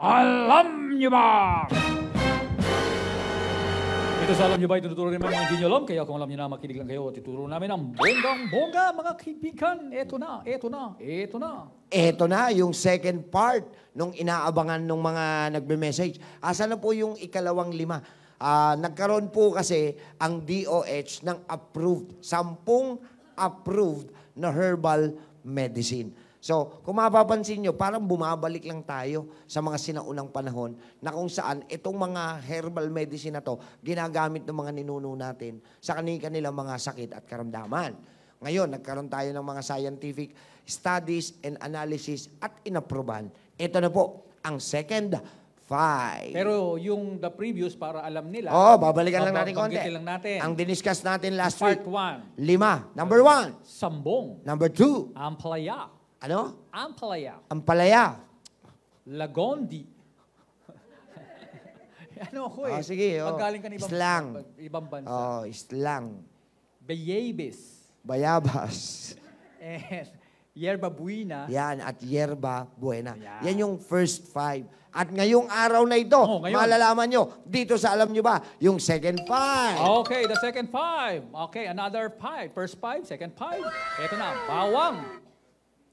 Alam nyo ba? Ito sa Alam nyo ba, ituturo naman mga hindi nyo alam. Kaya kung alam nyo na, makinig lang kayo. Tuturo namin ang bonggang-bongga, mga kaibigan. Ito na, ito na, ito na. Ito na, yung second part nung inaabangan ng mga nagme-message. Asa na po yung ikalawang lima? Uh, nagkaroon po kasi ang DOH ng approved, sampung approved na herbal medicine. So, kung mapapansin nyo, parang bumabalik lang tayo sa mga sinaunang panahon na kung saan itong mga herbal medicine na to ginagamit ng mga ninuno natin sa kanilang mga sakit at karamdaman. Ngayon, nagkaroon tayo ng mga scientific studies and analysis at inaprobahan. Ito na po, ang second 5. Pero yung the previous, para alam nila. oh, babalikan lang natin konti. lang natin. Ang diniscuss natin last Part week. Part 1. Lima. Number 1. Sambong. Number 2. Ampalaya. Ano? Ampalaya. Ampalaya. Lagondi. ano ko eh. Oh, sige. Oh. Paggaling ka ibang, islang. ibang bansa. Oh, islang. Bayabis. Bayabas. And Yerba Buena. Yan, at Yerba Buena. Yeah. Yan yung first five. At ngayong araw na ito, oh, malalaman nyo, dito sa alam nyo ba, yung second five. Okay, the second five. Okay, another five. First five, second five. Ito na, bawang.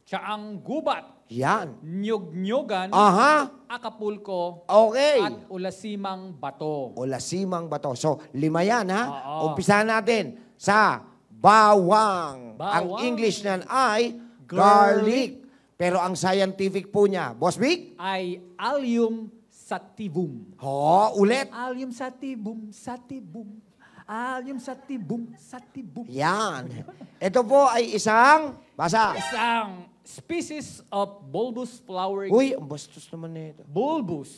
Tsaang gubat. Yan. Nyug-nyugan, Aha. Acapulco, okay. at Ulasimang Bato. Ulasimang Bato. So, lima yan ha. Oo. Umpisa natin sa bawang. bawang. Ang English nan ay garlic. garlic pero ang scientific po niya, Boss Big? Ay allium sativum. Ho, ulit. Allium sativum, sativum. Allium sativum, sativum. Yan. Ito po ay isang, basa. Isang species of bulbous flowering. Uy, ang bastos naman nito. Bulbous.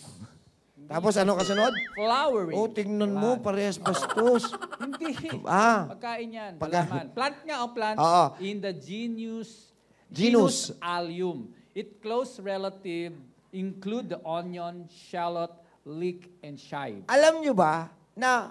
Tapos ano kasunod? Flowering. Oh, tingnan plant. mo, diba? parehas bastos. Hindi. Ah. Pagkain yan. Pagka... Plant nga o oh, plant. Oo. In the genus Genus Allium. Its close relative include the onion, shallot, leek, and chive. Alam nyo ba na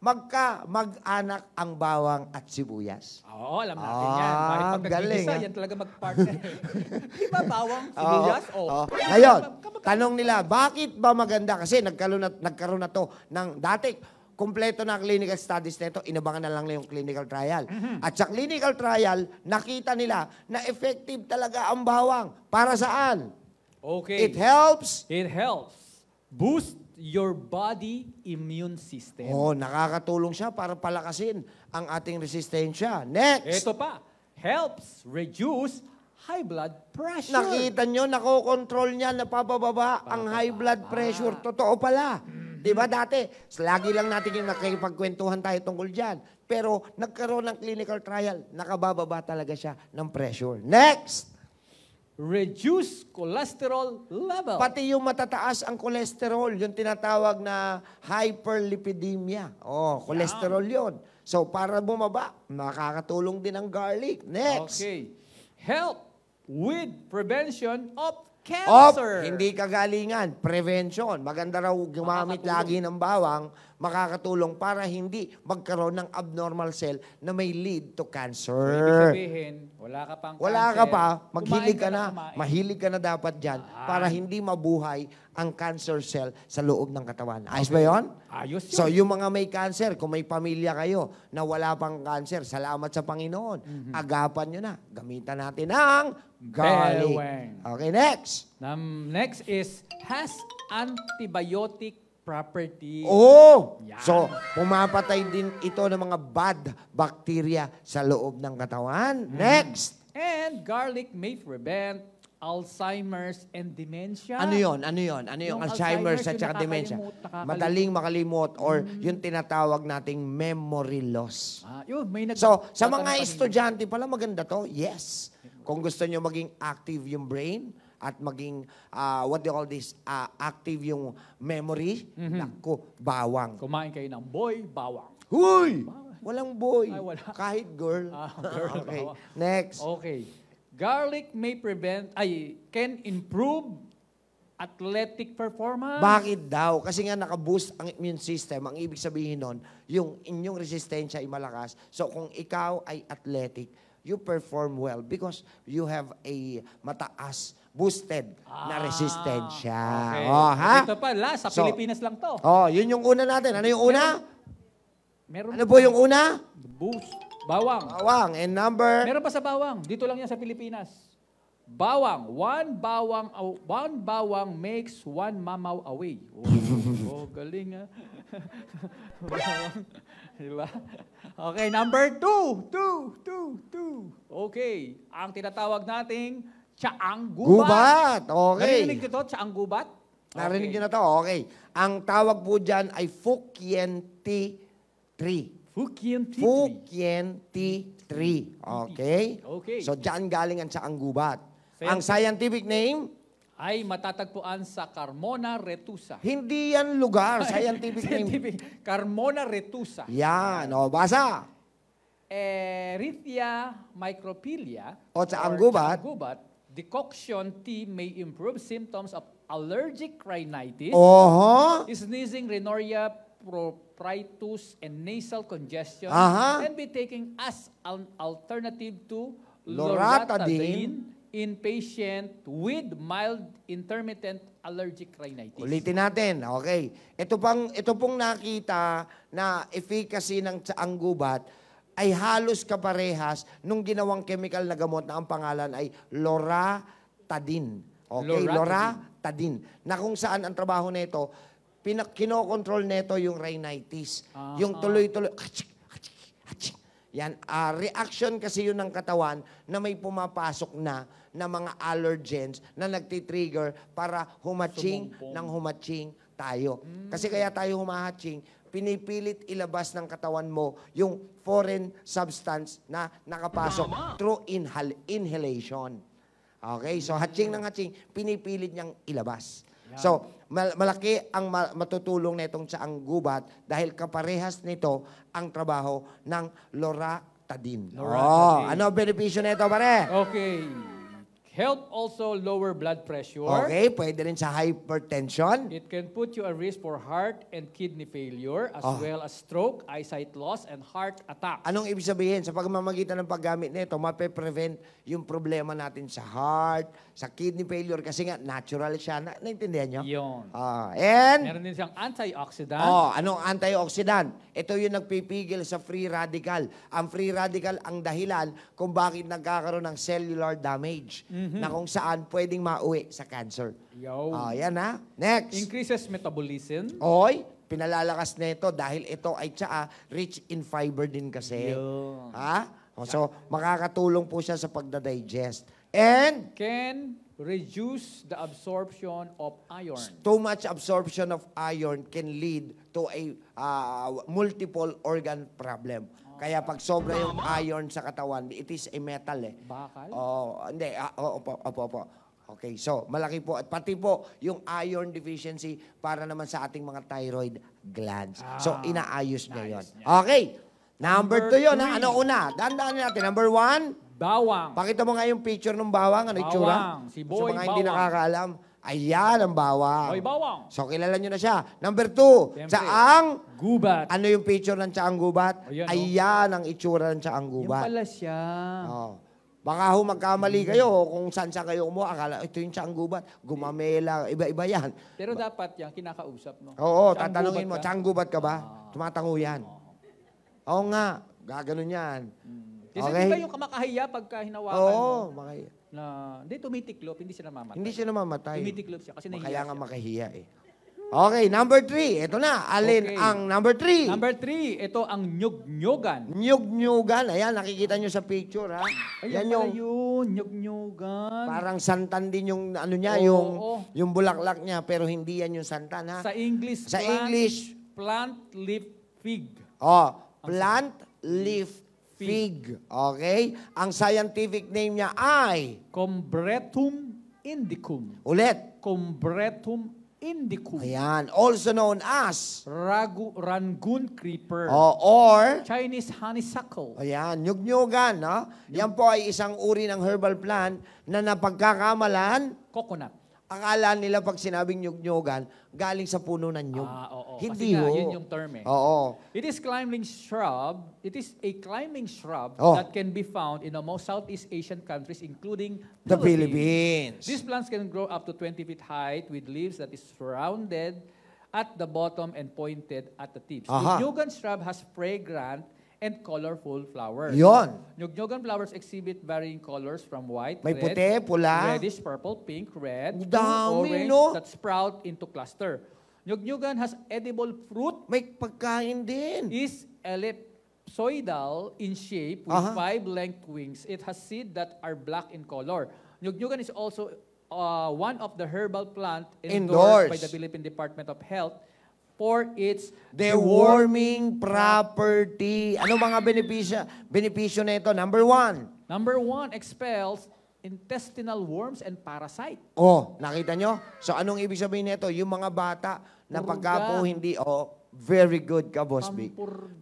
magka mag-anak ang bawang at sibuyas. Oo, alam natin ah, yan. Bakit galing, ah. yan talaga mag-partner. Di ba bawang, sibuyas? Oh. Oo. Oh, oh. Ngayon, tanong nila, bakit ba maganda? Kasi nagkaroon na, nagkaroon na to ng dati, kumpleto na ang clinical studies nito, inabangan na lang yung clinical trial. Mm-hmm. At sa clinical trial, nakita nila na effective talaga ang bawang. Para saan? Okay. It helps. It helps. Boost your body immune system. Oh, nakakatulong siya para palakasin ang ating resistensya. Next. Ito pa. Helps reduce high blood pressure. Nakita nyo, nakokontrol niya, napapababa Bababa. ang high blood pressure. Totoo pala. Hmm. Di ba dati, lagi lang natin yung nakikipagkwentuhan tayo tungkol dyan. Pero nagkaroon ng clinical trial, nakabababa talaga siya ng pressure. Next! Reduce cholesterol level. Pati yung matataas ang cholesterol, yung tinatawag na hyperlipidemia. Oh, cholesterol yon. So, para bumaba, makakatulong din ang garlic. Next! Okay. Help with prevention of Cancer. Op, hindi kagalingan, prevention. Maganda raw gumamit lagi ng bawang, makakatulong para hindi magkaroon ng abnormal cell na may lead to So, ibig cancer. sabihin, wala ka pang Wala cancer, ka pa, maghilig ka na, kumain. mahilig ka na dapat dyan ah. para hindi mabuhay ang cancer cell sa loob ng katawan. Ayos ba yun? Ayos yun. So yung mga may cancer, kung may pamilya kayo na wala pang cancer, salamat sa Panginoon. Mhm. Agapan nyo na. Gamitan natin ang Golly. Beweng. Okay, next. Um, next is, has antibiotic property. Oh! Yan. So, pumapatay din ito ng mga bad bacteria sa loob ng katawan. Mm. Next! And garlic may prevent Alzheimer's and dementia. Ano yon? Ano yon? Ano yung, yung Alzheimer's, at saka dementia? Madaling makalimot or mm. yung tinatawag nating memory loss. Ah, yun, may nag- so, sa mga estudyante pala maganda to. Yes. Eh, kung gusto nyo maging active yung brain at maging, uh, what do you call this, uh, active yung memory, mm-hmm. naku, bawang. Kumain kayo ng boy, bawang. Huy! Bawang. Walang boy. Ay, wala. Kahit girl. Ah, girl okay, next. Okay. Garlic may prevent, ay, can improve athletic performance. Bakit daw? Kasi nga nakaboost ang immune system. Ang ibig sabihin nun, yung inyong resistensya ay malakas. So kung ikaw ay athletic, you perform well because you have a mataas boosted ah, na resistensya. Okay. Oh, eh, ha? Ito pala, sa so, Pilipinas lang to. Oh, yun yung una natin. Ano yung una? Meron, meron ano po yung una? Boost. Bawang. Bawang. And number? Meron pa sa bawang. Dito lang yan sa Pilipinas. Bawang. One bawang, one bawang makes one mamaw away. Oh, oh galing ah. bawang. Di ba? Okay, number two, two, two, two. Okay, ang tinatawag nating tsaang gubat. Gubat, okay. Narinig nyo to, tsaang gubat? Okay. Narinig nyo na to, okay. Ang tawag po dyan ay Fukienti 3. Fukienti 3. Fukienti 3, okay? Okay. So dyan galing ang tsaang gubat. Ang scientific name? ay matatagpuan sa Carmona Retusa. Hindi yan lugar, scientific, scientific name. Carmona Retusa. Yan, o, basa. Erythia micropilia o sa anggubat, anggubat, decoction tea may improve symptoms of allergic rhinitis, Oho. sneezing, rhinorrhea, propritus, and nasal congestion, Aha. and be taken as an alternative to loratadine, loratadine in patient with mild intermittent allergic rhinitis. Ulitin natin. Okay. Ito pang ito pong nakita na efficacy ng ang gubat ay halos kaparehas nung ginawang chemical na gamot na ang pangalan ay Loratadin. Okay, Loratadin. na kung saan ang trabaho nito, kinokontrol nito yung rhinitis. Uh-huh. Yung tuloy-tuloy, yan, uh, reaction kasi yun ng katawan na may pumapasok na na mga allergens na nagtitrigger para humaching Sumumpong. ng humaching tayo. Kasi kaya tayo humahaching, pinipilit ilabas ng katawan mo yung foreign substance na nakapasok through inhal- inhalation. Okay, so haching ng haching, pinipilit niyang ilabas. So, malaki ang matutulong nitong sa ang gubat dahil kaparehas nito ang trabaho ng loratadine. Loratadine. Oh, ano ang nito, pare? Okay help also lower blood pressure. Okay, pwede rin sa hypertension. It can put you at risk for heart and kidney failure as oh. well as stroke, eyesight loss, and heart attack. Anong ibig sabihin? Sa pagmamagitan ng paggamit nito, mape-prevent yung problema natin sa heart, sa kidney failure, kasi nga natural siya. Na naintindihan nyo? Yun. Uh, and? Meron din siyang antioxidant. Oh, anong antioxidant? Ito yung nagpipigil sa free radical. Ang free radical ang dahilan kung bakit nagkakaroon ng cellular damage. Mm mm-hmm. na kung saan pwedeng mauwi sa cancer. Yo. Oh, yan ha. Next. Increases metabolism. Oy, pinalalakas na ito dahil ito ay tsaa rich in fiber din kasi. Yo. Ha? So, makakatulong po siya sa pagda-digest. And? Can reduce the absorption of iron. Too much absorption of iron can lead to a uh, multiple organ problem. Oh. Kaya pag sobra yung iron sa katawan, it is a metal eh. Bakal? Oh, hindi. Uh, opo, opo, opo. Okay, so malaki po. At pati po yung iron deficiency para naman sa ating mga thyroid glands. Ah, so inaayos niya yun. Okay, number, number two yun. Ha? Ano una? Dandaan natin. Number one? Bawang. Pakita mo nga yung picture ng bawang, ano itsura? Bawang. Si Boy Sa mga hindi Bawang. nakakaalam, ayan ang bawang. Boy Bawang. So kilala nyo na siya. Number two, Siyempre. tsaang, Gubat. ano yung picture ng tsaang gubat? Oh, oh. Ayan, Ayan, oh. ang itsura ng tsaang Yung gubat. pala siya. Oh. Baka ho magkamali hmm. kayo ho, kung saan saan kayo kumuha. Akala, ito yung tsaang gubat. Gumamela, iba-iba yan. Pero dapat yan, kinakausap, mo. Oo, Saan tatanungin mo, gubat gubat ka ba? Ah. Tumatango yan. Oo nga, gaganon yan. Mm. Kasi okay. di ba yung kamakahiya pagka hinawakan Oo, mo? makahiya. Na, hindi, tumitiklop, hindi siya namamatay. Hindi siya namamatay. Tumitiklop siya kasi nahihiya Kaya nga siya. makahiya eh. Okay, number three. Ito na, alin Okay. ang number three? Number three, ito ang nyug-nyugan. Nyug-nyugan. Ayan, nakikita nyo sa picture, ha? Ayan yung, yun, nyug-nyugan. parang santan din yung ano niya, Oo, yung, oo. yung bulaklak niya, pero hindi yan yung santan, ha? Sa English, Sa English. plant leaf fig. oh, plant leaf Fig. Okay? Ang scientific name niya ay... Combretum indicum. Ulit. Combretum indicum. Ayan. Also known as... Ragu Rangoon creeper. O, oh, or... Chinese honeysuckle. Ayan. Nyugnyugan. No? Yan po ay isang uri ng herbal plant na napagkakamalan... Coconut. Akala nila pag sinabing nyug galing sa puno ng nyug. Ah, oo. Hindi Kasi ho. nga, oh. yun yung term eh. Oo. It is climbing shrub. It is a climbing shrub Oh. that can be found in most Southeast Asian countries, including The Philippines. These plants can grow up to 20 feet height with leaves that is surrounded at the bottom and pointed at the tips. Aha. The Yugan shrub has fragrant and colorful flowers. Yon. Nyugnogan flowers exhibit varying colors from white, May red, puti, pula. reddish purple, pink, red, to orange no? that sprout into cluster. Nyugnugan has edible fruit, May pagkain din. is ellipsoidal in shape with Aha. five length wings. It has seed that are black in color. Nyugnugan is also uh, one of the herbal plant endorsed, by the Philippine Department of Health for its deworming property. Ano mga benepisyo, benepisyo na ito? Number one. Number one, expels intestinal worms and parasites. Oh, nakita nyo? So anong ibig sabihin nito? Yung mga bata na Purga. pagka po hindi, oh, very good ka, Boss Big.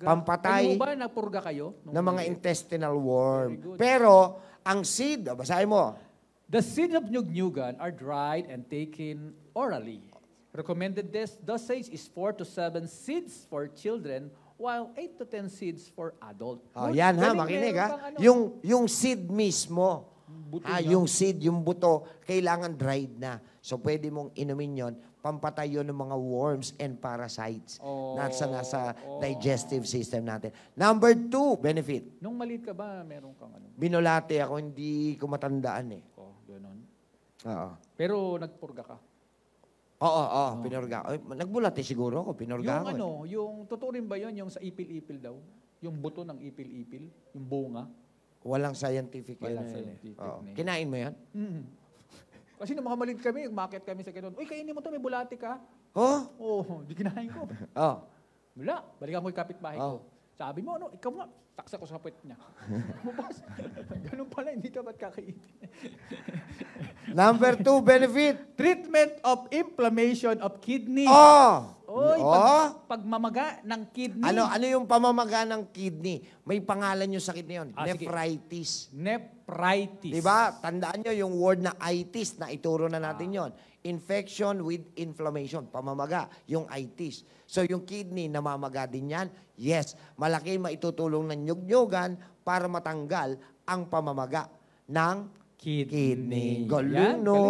Pampatay. ba, napurga kayo? Ng mga intestinal worm. Pero, ang seed, oh, basahin mo. The seeds of nyugnyugan are dried and taken orally. Recommended dosage is 4 to 7 seeds for children while 8 to 10 seeds for adult. Oh, yan ha, makinig ha. Ano, yung, yung seed mismo, Buti ha, yung seed, yung buto, kailangan dried na. So, pwede mong inumin yon pampatay yun ng mga worms and parasites oh, na sa nasa oh. digestive system natin. Number two, benefit. Nung maliit ka ba, meron kang ano? Binulate ako, hindi ko matandaan eh. Oh, ganun. Oo. Pero nagpurga ka? Oo, oo, pinorga. Ay, nagbulat eh siguro ako, pinorga yung ako. eh. ano, yung totoo rin ba yun, yung sa ipil-ipil daw? Yung buto ng ipil-ipil? Yung bunga? Walang scientific. Walang yun eh. scientific Oo. na Kinain mo yan? Mhm. Kasi nung makamalit kami, umakit kami sa ganun. Uy, kainin mo to, may bulati ka. Oh? Oo, oh, di kinain ko. Oh. Wala. Balikan ko yung kapitbahay ko. Oh. Sabi mo, ano, ikaw nga, taksa ko sa puwet niya. Bumabas. Ano, Ganun pala, hindi dapat kakainin. Number two, benefit. Treatment of inflammation of kidney. Oh! Oy, oh. Pag, pagmamaga ng kidney. Ano, ano yung pamamaga ng kidney? May pangalan yung sakit na yun. Ah, Nephritis. Sige. Nephritis. Diba? Tandaan nyo yung word na itis na ituro na natin ah. yon Infection with inflammation, pamamaga, yung itis. So yung kidney, namamaga din yan? Yes, malaki maitutulong ng nyugnyugan para matanggal ang pamamaga ng kidney. kidney. Galing, no?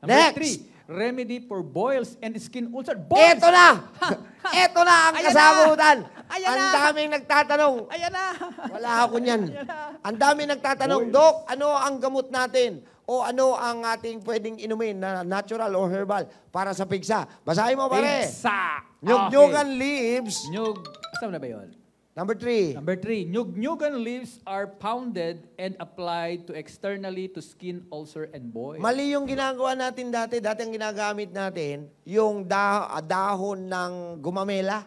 Galing. Next! Three remedy for boils and skin ulcer. Boils! Ito na! Ito na ang kasabutan! Ayan ang daming nagtatanong. Ayan na! Wala ako niyan. Ang daming nagtatanong, Dok, ano ang gamot natin? o ano ang ating pwedeng inumin na natural o herbal para sa pigsa? Basahin mo, pare. Pigsa. nyug okay. leaves. Nyug. Saan na ba yun? Number three. Number three. nyug leaves are pounded and applied to externally to skin ulcer and boil. Mali yung ginagawa natin dati. Dati ang ginagamit natin, yung dah dahon ng gumamela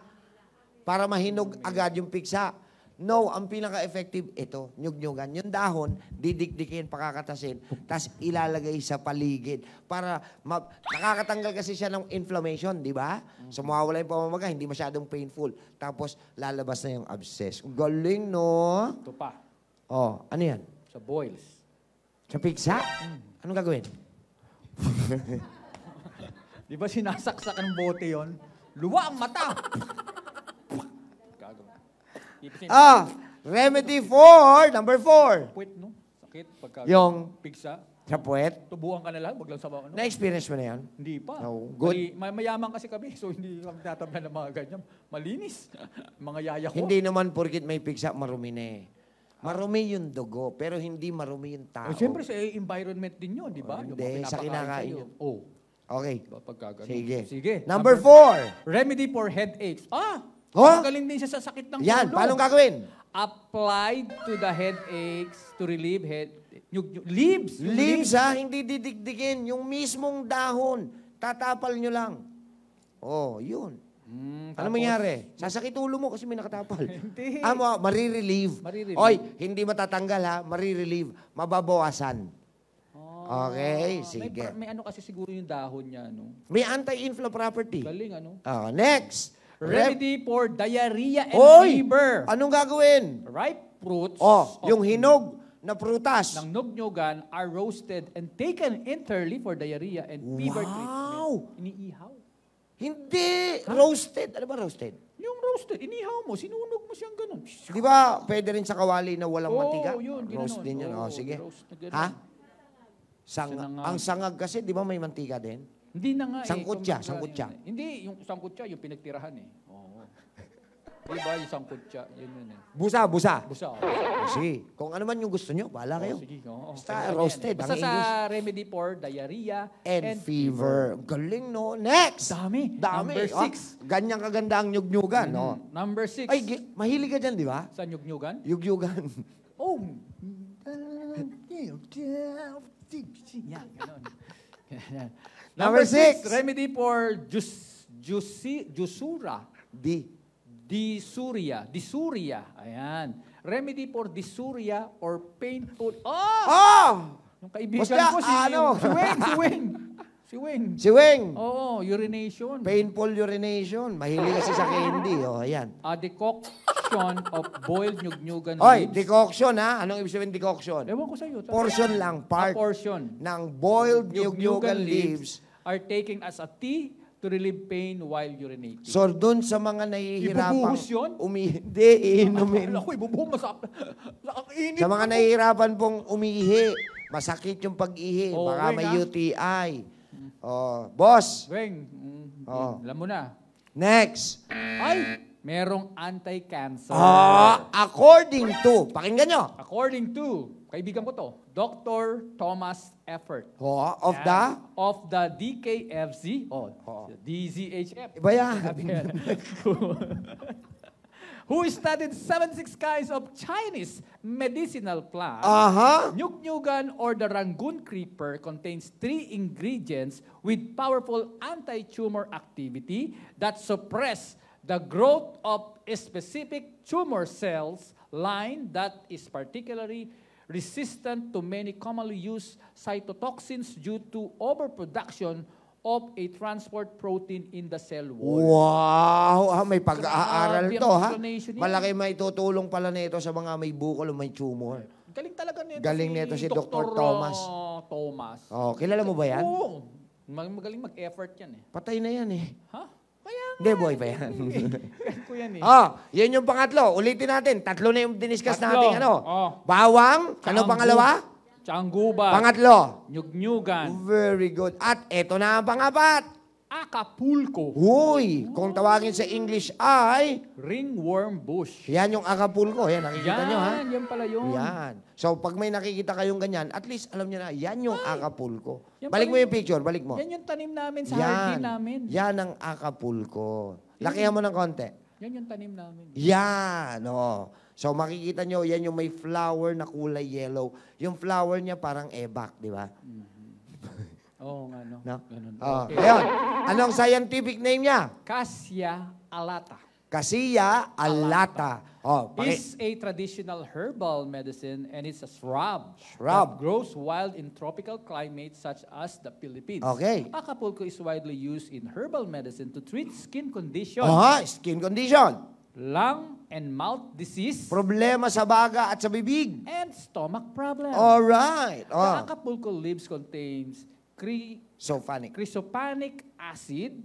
para mahinog agad yung pigsa. No, ang pinaka-effective, ito, nyugnyugan. Yung dahon, didikdikin, pakakatasin, tapos ilalagay sa paligid para nakakatanggal kasi siya ng inflammation, di ba? Mm. So, mawawala yung pamamaga, hindi masyadong painful. Tapos, lalabas na yung abscess. Galing, no? Ito pa, Oh, ano yan? sa boils. Sa pigsa? Mm. Anong gagawin? Di ba sinasaksak ng bote yon? Luwa ang mata! Ah, remedy for, number four. Puwet, no? Sakit, pagka... Yung- Pigsa. Sa puwet. Tubuhan ka na lang, wag sabaw. ano. Na-experience mo na yan? Hindi pa. No, good. may, mayaman kasi kami, so hindi lang tatabla ng mga ganyan. Malinis. mga yaya ko. Hindi naman porkit may pigsa, marumi na eh. Marumi yung dugo, pero hindi marumi yung tao. Oh, Siyempre sa environment din yun, di ba? Oh, Yung hindi, sa pinapakain kinakain yun. Oh, Okay. diba, Sige. Sige. Number four. Remedy for headaches. Ah! Oh? Magaling din siya sa sakit ng Yan, ulo. paano gagawin? Applied to the headaches to relieve head... Yung, yung, leaves. Yung Leaves, ha? Hindi didikdikin. Yung mismong dahon. Tatapal nyo lang. Oh, yun. Mm, ano mangyari? Sasakit ulo mo kasi may nakatapal. Hindi. Amo, ah, marirelieve. Marirelieve. Oy, hindi matatanggal ha, marirelieve. Mababawasan. Oh. Okay, sige. par- may ano kasi siguro yung dahon niya, no? May anti-inflammatory property. Galing, ano? Oh, next. Remedy for diarrhea and Oy! fever. Anong gagawin? Ripe fruits. Oh, yung hinog na prutas. ng nugnugan are roasted and taken entirely for diarrhea and fever Wow! Iniihaw. Hindi roasted. Ano ba roasted? Yung roasted, inihaw mo, sinunog mo siyang ganun. Di ba pwede rin sa kawali na walang Oo, matiga? yun, ginanon. Roast din yun. Oo, Oh, sige. Ha? Sang- Sinangag. Ang sangag kasi, di ba may mantika din? Hindi na nga Sangkot eh. siya, sangkot siya. Hindi, yung sangkot siya, yung pinagtirahan eh. Oo. diba yung sangkot siya? Yun yun eh. Busa, busa. Busa. Oh. O, oh, Sige, kung ano man yung gusto nyo, bahala oh, kayo. Oh, sige, oo. Basta Kaya roasted, eh. Basta ang sa remedy for diarrhea And, fever. Galing, no? Next! Dami. Dami. Number Ah, six. Ganyang kaganda ang nyugnyugan, mm, no? Number six. Ay, mahilig ka dyan, di ba? sa nyugnyugan? Yugyugan. Oh! Yan, ganun. Number, Number six. Remedy for jus, jusi, jusura. D. Disuria. Disuria. Ayan. Remedy for disuria or painful. Oh! Oh! Yung kaibigan Basta, ko, si, ano? si Wayne, si Wayne. Si Wing. Si Wing. Oo, urination. Painful urination. Mahilig kasi sa candy. O, oh, ayan. A ah, decoction of boiled nyugnyugan Oy, leaves. decoction ha. Anong ibig sabihin decoction? Ewan ko sa'yo. Tata. Portion lang, part A portion. ng boiled nyugnyugan leaves are taken as a tea to relieve pain while urinating. So, doon sa mga nahihirapang... Ibubuhos yun? Umi hindi, iinumin. Alam ko, ibubuhos. Masakit. Init sa mga nahihirapan pong umihi, masakit yung pag-ihi. Oh, baka may na. UTI. Oh, boss. Weng, mm, mm-hmm. Oo. Oh. alam mo na. Next. Ay, merong anti-cancer. Ah, according to. Pakinggan nyo. According to, kaibigan ko to, Dr. Thomas Effort. Oh, of the? Of the DKFZ. Oh, Oo. Oh. DZHF. Iba yan. who studied seven six kinds of Chinese medicinal plants, uh-huh. nyuk or the Rangoon creeper contains three ingredients with powerful anti-tumor activity that suppress the growth of specific tumor cells line that is particularly resistant to many commonly used cytotoxins due to overproduction of a transport protein in the cell wall. Wow! Ah, may pag-aaral Grabe to, ha? Malaki may tutulong pala nito sa mga may bukol o may tumor. Galing talaga nito Galing nito si Dr. Thomas. ah, Thomas. Oh, kilala mo ba yan? Oo. Mag- Magaling mag-effort yan eh. Patay na yan eh. Ha? Kaya nga. Hindi, boy pa yan. ko yan eh. oh, yun yung pangatlo. Ulitin natin. Tatlo na yung diniscuss natin. Ano? Oh. Bawang. Ano pangalawa? Tsanguba. Pangatlo. Nyugnyugan. Very good. At eto na ang pangapat. Acapulco. Uy, kung tawagin sa English ay... Ringworm bush. Yan yung Acapulco. Yan, nakikita yan, nyo ha? Yan, pala yun. Yan. So, pag may nakikita kayong ganyan, at least alam nyo na, yan yung ay, Acapulco. Yan balik mo yung picture, balik mo. Yan yung tanim namin sa yan, namin. Yan ang Acapulco. Lakihan mo ng konti. Yan yung tanim namin. Yan, oo. So makikita nyo, yan yung may flower na kulay yellow. Yung flower niya parang ebak, di ba? Mm-hmm. Oo nga, no? No? Ganun. Oh, Okay. Ayun. Anong scientific name niya? Cassia alata. Kasiya alata. Oh, is a traditional herbal medicine and it's a shrub. Shrub. grows wild in tropical climates such as the Philippines. Okay. Acapulco is widely used in herbal medicine to treat skin conditions. Aha, skin condition. Lung and mouth disease. Problema sa baga at sa bibig. And stomach problem. All right. Oh. The Acapulco leaves contains cre- Sulfanic. chrysopanic acid,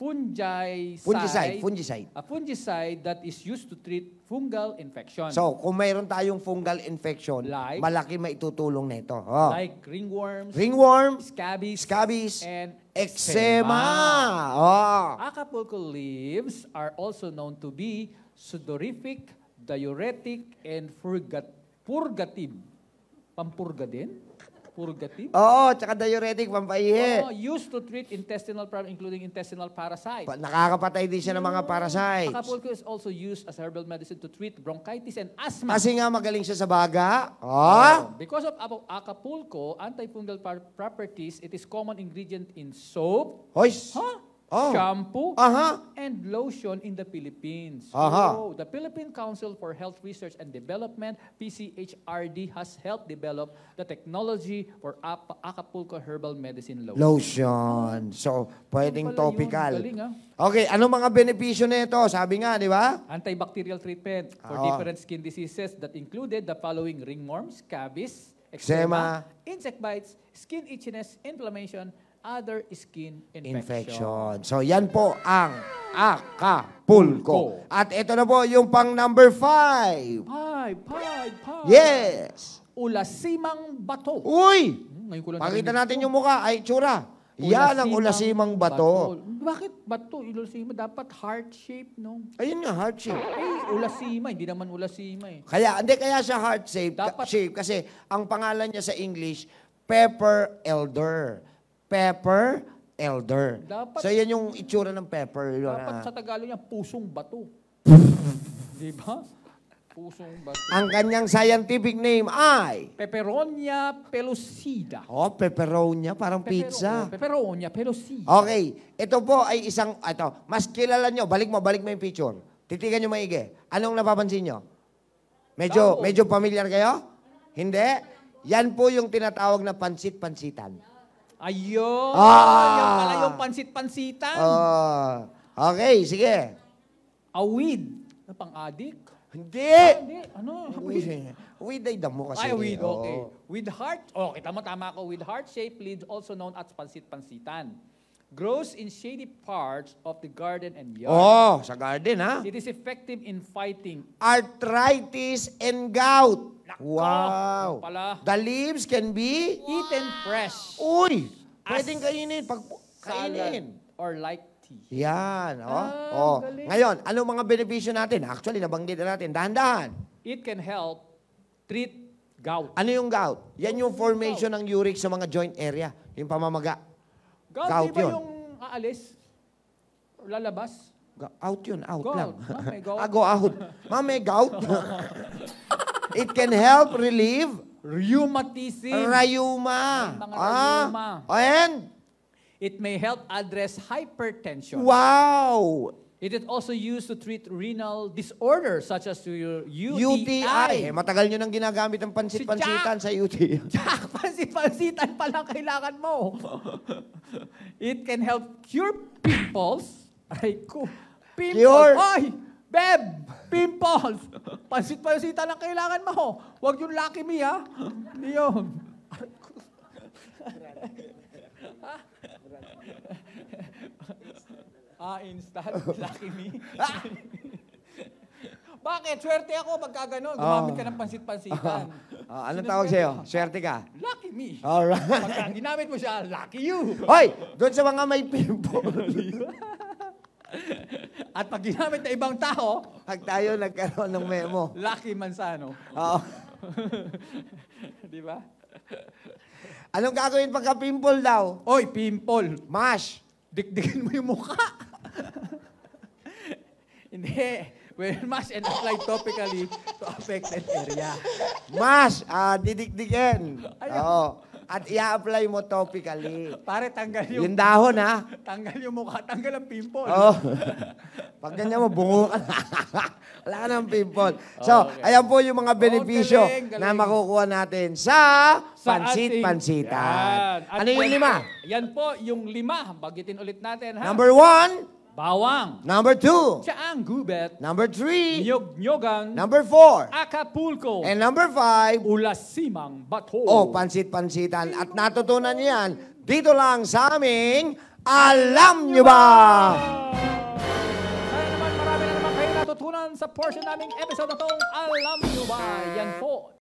fungicide, fungicide, fungicide. A fungicide that is used to treat fungal infection. So, kung mayroon tayong fungal infection, like, malaki maitutulong nito. Oh. Like ringworms, ringworm, scabies, scabies, and eczema. Oh. Acapulco leaves are also known to be sudorific, diuretic, and purgat purgative. Pampurga din? Purgative? Oo, tsaka diuretic, pampaihi. Oh, used to treat intestinal problems including intestinal parasites. Pa- nakakapatay din siya ng mga parasites. Acapulco is also used as herbal medicine to treat bronchitis and asthma. Kasi nga magaling siya sa baga. oh, oh Because of Acapulco, antifungal properties, it is common ingredient in soap, Hoy! Huh? Oh. shampoo, Aha! recommend lotion in the Philippines. Aha. So, the Philippine Council for Health Research and Development, PCHRD, has helped develop the technology for Ap Acapulco Herbal Medicine Lotion. Lotion. So, ano pwedeng so, topical. Yun, galing, ah. Okay, ano mga benepisyo nito? Sabi nga, di ba? Antibacterial treatment for Oo. Ah. different skin diseases that included the following ringworms, cavities, eczema, eczema, insect bites, skin itchiness, inflammation, other skin infection. infection. So yan po ang Acapulco. At ito na po yung pang number five. Five, five, five. Yes. Ulasimang bato. Uy! Hmm, Pakita natin yung mukha. Ay, tsura. yan ang ulasimang bato. bato. Bakit bato? Ulasima? Dapat heart shape, no? Ayun nga, heart shape. Ay, eh, ulasima. Hindi naman ulasima eh. Kaya, hindi kaya siya heart shape, Dapat, shape kasi ang pangalan niya sa English, pepper elder pepper, elder. Dapat, so, yan yung itsura ng pepper. dapat ah. sa Tagalog niya, pusong bato. Di ba? Pusong bato. Ang kanyang scientific name ay? Peperonia pelosida. Oh, peperonia, parang Pepero, pizza. Oh, peperonia pelosida. Okay, ito po ay isang, ah, ito, mas kilala nyo, balik mo, balik mo yung picture. Titigan nyo maigi. Anong napapansin nyo? Medyo, medyo familiar kayo? Hindi? Yan po yung tinatawag na pansit-pansitan. Ayun! Ah! Yung pala yung pansit-pansitan. Ah. Okay, sige. Awid. Ano pang adik? Hindi! Ah, hindi. Ano? Awid. Awid ay damo kasi. Ay, awid. Oh. Okay. With heart. Okay, oh, tama-tama ako. With heart shape leaves also known as pansit-pansitan. Grows in shady parts of the garden and yard. Oh, sa garden ha? It is effective in fighting arthritis and gout. Nako, wow. Pala. The leaves can be wow. eaten fresh. Uy, pwedeng kainin pag kainin or like tea. Yan, oh. Ah, oh. Ngayon, ano mga benepisyo natin? Actually, nabanggit na natin. Dahan-dahan. It can help treat gout. Ano yung gout? Yan yung formation ng uric sa mga joint area, yung pamamaga. Gout, gout yun. yung aalis? Or lalabas? Out yun, out gout. lang. Ma'am, may gout. ah, go out. Ma'am, may gout. It can help relieve rheumatism. rayuma. Ah. rayuma. Oh, And It may help address hypertension. wow, It is also used to treat renal disorders such as to your UTI. UTI. Eh, matagal nyo nang ginagamit ang pansit-pansitan sa UTI. Jack, pansit-pansitan pa lang kailangan mo. It can help cure pimples. Aray ko. Pimples. Cure. Ay! Beb, pimples. Pansit-pansita lang kailangan mo. Huwag yung lucky me, ha? Hindi yun. ah, instant. Lucky me. Bakit? Swerte ako pagka gano'n. Gumamit ka ng oh. pansit-pansitan. Ah, anong tawag sa'yo? Swerte ka? Lucky me. Alright. Pagka ginamit mo siya, lucky you. Hoy! Doon sa mga may pimple. At pag ginamit na ibang tao, Pag tayo nagkaroon ng memo. Lucky Manzano. Oo. Di ba? Anong gagawin pagka pimple daw? Oy, pimple. Mash. Dikdikin mo yung mukha. Hindi. When mask and apply topically to affected area. Mash. Ah, didikdikin. Ayaw. Oo. At i-apply mo topically. Pare, tanggal yung... Yung dahon, ha? tanggal yung mukha, tanggal ang pimple. Oo. Oh. Pag ganyan mo, bungo ka na. Wala ka ng pimple. So, oh, okay. ayan po yung mga oh, benepisyo galing, na makukuha natin sa, sa pansit-pansitan. Ano yung lima? Yan po, yung lima. Bagitin ulit natin, ha? Number one, Bawang. Number two. Chaang gubat. Number three. Nyog-nyogan. Number four. Acapulco. And number five. Ulasimang bato. Oh, pansit-pansitan. At natutunan niyan dito lang sa aming Alam Nyo Ba? Sana naman marami na naman kayo natutunan sa portion naming episode na tong Alam Nyo Ba? Yan po